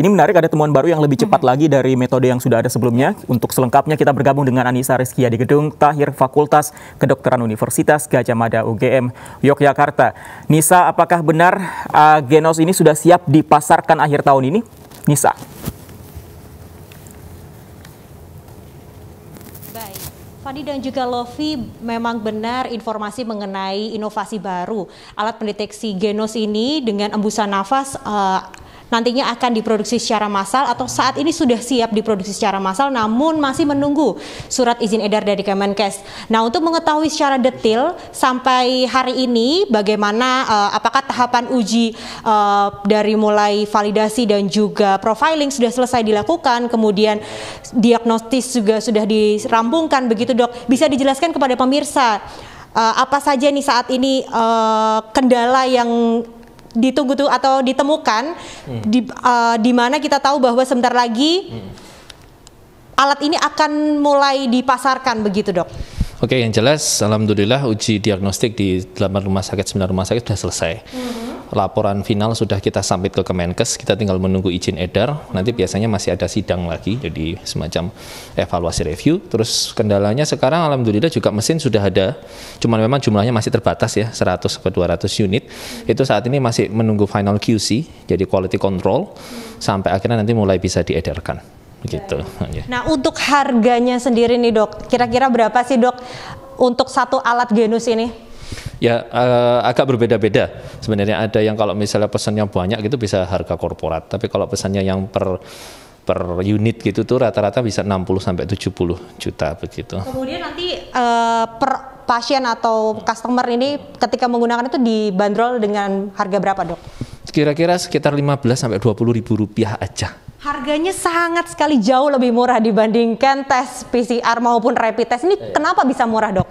Ini menarik ada temuan baru yang lebih cepat mm-hmm. lagi dari metode yang sudah ada sebelumnya. Untuk selengkapnya kita bergabung dengan Anissa Rizkia di Gedung Tahir Fakultas Kedokteran Universitas Gajah Mada UGM Yogyakarta. Nisa, apakah benar uh, Genos ini sudah siap dipasarkan akhir tahun ini? Nisa. Fani dan juga Lofi memang benar informasi mengenai inovasi baru alat pendeteksi genos ini dengan embusan nafas uh, nantinya akan diproduksi secara massal atau saat ini sudah siap diproduksi secara massal namun masih menunggu surat izin edar dari Kemenkes. Nah, untuk mengetahui secara detail sampai hari ini bagaimana uh, apakah tahapan uji uh, dari mulai validasi dan juga profiling sudah selesai dilakukan, kemudian diagnostis juga sudah dirampungkan begitu, Dok. Bisa dijelaskan kepada pemirsa uh, apa saja nih saat ini uh, kendala yang ditunggu tuh atau ditemukan hmm. di uh, di mana kita tahu bahwa sebentar lagi hmm. alat ini akan mulai dipasarkan begitu dok. Oke, yang jelas alhamdulillah uji diagnostik di delapan rumah sakit 9 rumah sakit sudah selesai. Hmm laporan final sudah kita submit ke Kemenkes, kita tinggal menunggu izin edar. Nanti biasanya masih ada sidang lagi, jadi semacam evaluasi review. Terus kendalanya sekarang alhamdulillah juga mesin sudah ada, cuman memang jumlahnya masih terbatas ya, 100 ke 200 unit. Itu saat ini masih menunggu final QC, jadi quality control sampai akhirnya nanti mulai bisa diedarkan. Gitu. Nah, untuk harganya sendiri nih, Dok. Kira-kira berapa sih, Dok, untuk satu alat genus ini? ya uh, agak berbeda-beda sebenarnya ada yang kalau misalnya pesannya banyak gitu bisa harga korporat tapi kalau pesannya yang per per unit gitu tuh rata-rata bisa 60 sampai 70 juta begitu. Kemudian nanti uh, per pasien atau customer ini ketika menggunakan itu dibanderol dengan harga berapa, Dok? Kira-kira sekitar 15 sampai 20 ribu rupiah aja. Harganya sangat sekali jauh lebih murah dibandingkan tes PCR maupun rapid test. Ini iya. kenapa bisa murah, Dok?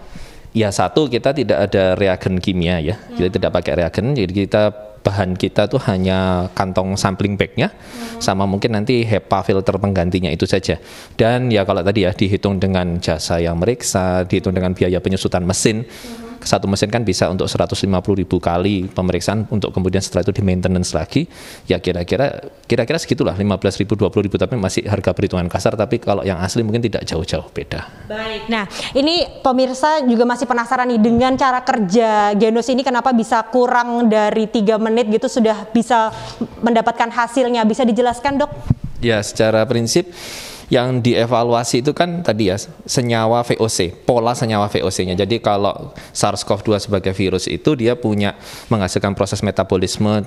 ya satu kita tidak ada reagen kimia ya hmm. kita tidak pakai reagen jadi kita bahan kita tuh hanya kantong sampling bagnya hmm. sama mungkin nanti HEPA filter penggantinya itu saja dan ya kalau tadi ya dihitung dengan jasa yang meriksa dihitung dengan biaya penyusutan mesin hmm satu mesin kan bisa untuk 150 ribu kali pemeriksaan untuk kemudian setelah itu di maintenance lagi ya kira-kira kira-kira segitulah 15 ribu 20 ribu tapi masih harga perhitungan kasar tapi kalau yang asli mungkin tidak jauh-jauh beda baik nah ini pemirsa juga masih penasaran nih dengan cara kerja Genos ini kenapa bisa kurang dari tiga menit gitu sudah bisa mendapatkan hasilnya bisa dijelaskan dok ya secara prinsip yang dievaluasi itu kan tadi ya senyawa VOC, pola senyawa VOC-nya. Jadi kalau SARS-CoV-2 sebagai virus itu dia punya menghasilkan proses metabolisme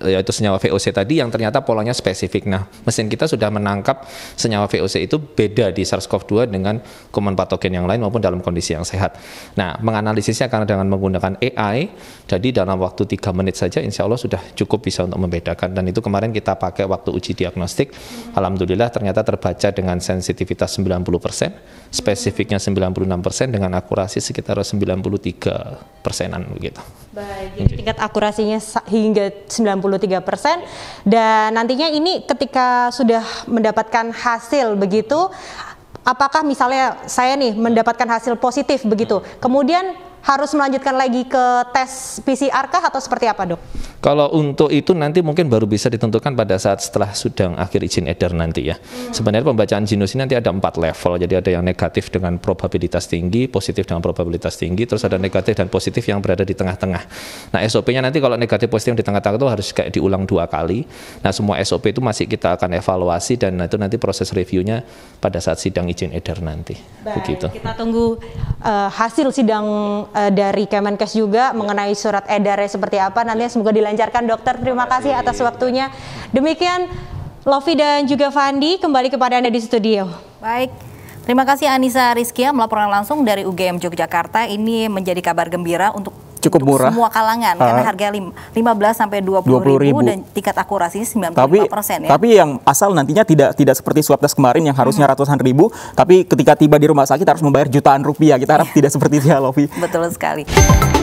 yaitu senyawa VOC tadi yang ternyata polanya spesifik. Nah, mesin kita sudah menangkap senyawa VOC itu beda di SARS-CoV-2 dengan kuman patogen yang lain maupun dalam kondisi yang sehat. Nah, menganalisisnya karena dengan menggunakan AI, jadi dalam waktu tiga menit saja insya Allah sudah cukup bisa untuk membedakan. Dan itu kemarin kita pakai waktu uji diagnostik, Alhamdulillah ternyata terbaca dengan sensitivitas 90%, spesifiknya 96% dengan akurasi sekitar 93 persenan begitu. Baik, jadi tingkat akurasinya hingga 93 persen dan nantinya ini ketika sudah mendapatkan hasil begitu apakah misalnya saya nih mendapatkan hasil positif begitu kemudian harus melanjutkan lagi ke tes PCR kah atau seperti apa dok? Kalau untuk itu nanti mungkin baru bisa ditentukan pada saat setelah sudah akhir izin edar nanti ya. Hmm. Sebenarnya pembacaan genus ini nanti ada empat level. Jadi ada yang negatif dengan probabilitas tinggi, positif dengan probabilitas tinggi, terus ada negatif dan positif yang berada di tengah-tengah. Nah SOP-nya nanti kalau negatif positif di tengah-tengah itu harus kayak diulang dua kali. Nah semua SOP itu masih kita akan evaluasi dan itu nanti proses reviewnya pada saat sidang izin edar nanti. Baik, Begitu. Kita tunggu uh, hasil sidang uh, dari Kemenkes juga ya. mengenai surat edarnya seperti apa nantinya semoga dilancarkan dokter terima kasih atas waktunya demikian Lofi dan juga Fandi kembali kepada Anda di studio baik Terima kasih Anissa Rizkia melaporkan langsung dari UGM Yogyakarta. Ini menjadi kabar gembira untuk cukup murah semua kalangan uh, karena harga 15 sampai 20, 20 ribu, ribu dan tingkat sembilan 95 tapi, persen ya. Tapi yang asal nantinya tidak tidak seperti swab test kemarin yang harusnya hmm. ratusan ribu, tapi ketika tiba di rumah sakit harus membayar jutaan rupiah. Kita harap iya. tidak seperti itu Betul sekali.